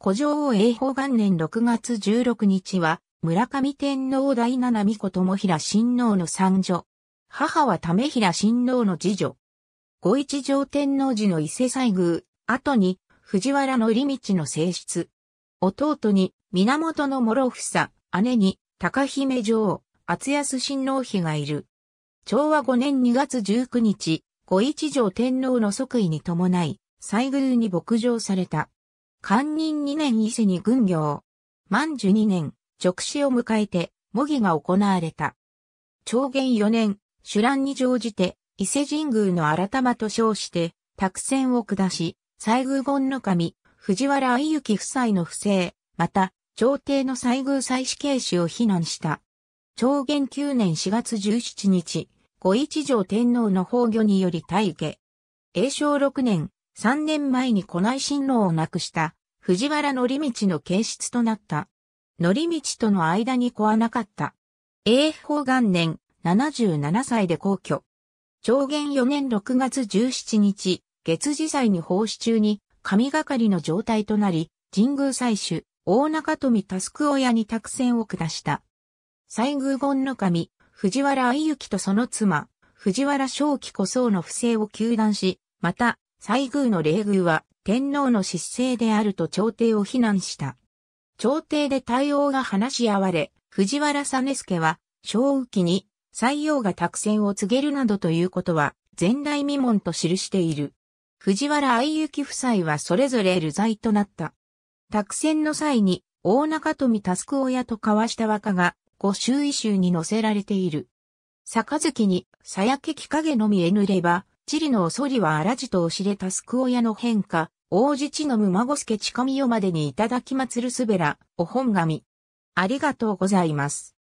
古城王永保元年6月16日は、村上天皇第七美子友平親王の三女。母は為平親王の次女。五一条天皇寺の伊勢西宮、後に藤原の利道の正室。弟に源の諸房、姉に高姫女王、厚安親王妃がいる。昭和5年2月19日、五一条天皇の即位に伴い、西宮に牧場された。官任2年伊勢に軍業。万十2年、直死を迎えて、模擬が行われた。長元4年、主乱に乗じて、伊勢神宮の改まと称して、託戦を下し、西宮権の神、藤原愛之夫妻の不正、また、朝廷の西宮祭祀刑事を非難した。長元9年4月17日、五一条天皇の崩御により退下。永正6年、3年前に古内親王を亡くした藤原則道の形質となった。則道との間に子はなかった。永法元年77歳で皇居。長元4年6月17日、月次祭に奉仕中に神がかりの状態となり、神宮祭主、大中富佑親に託戦を下した。西宮権の神、藤原愛之とその妻、藤原正紀小僧の不正を求断し、また、西宮の礼宮は天皇の失政であると朝廷を非難した。朝廷で対応が話し合われ、藤原実助は、小雨期に、西洋が託戦を告げるなどということは、前代未聞と記している。藤原愛之夫妻はそれぞれ流罪となった。託戦の際に、大中富タスク親と交わした和歌が、五州一衆に載せられている。杯に、鞘焼き陰のみえぬれば、チリの恐りはらじとお知れたすくおやの変化、王子地のむまごすけちかみよまでにいただきまつるすべら、お本神。ありがとうございます。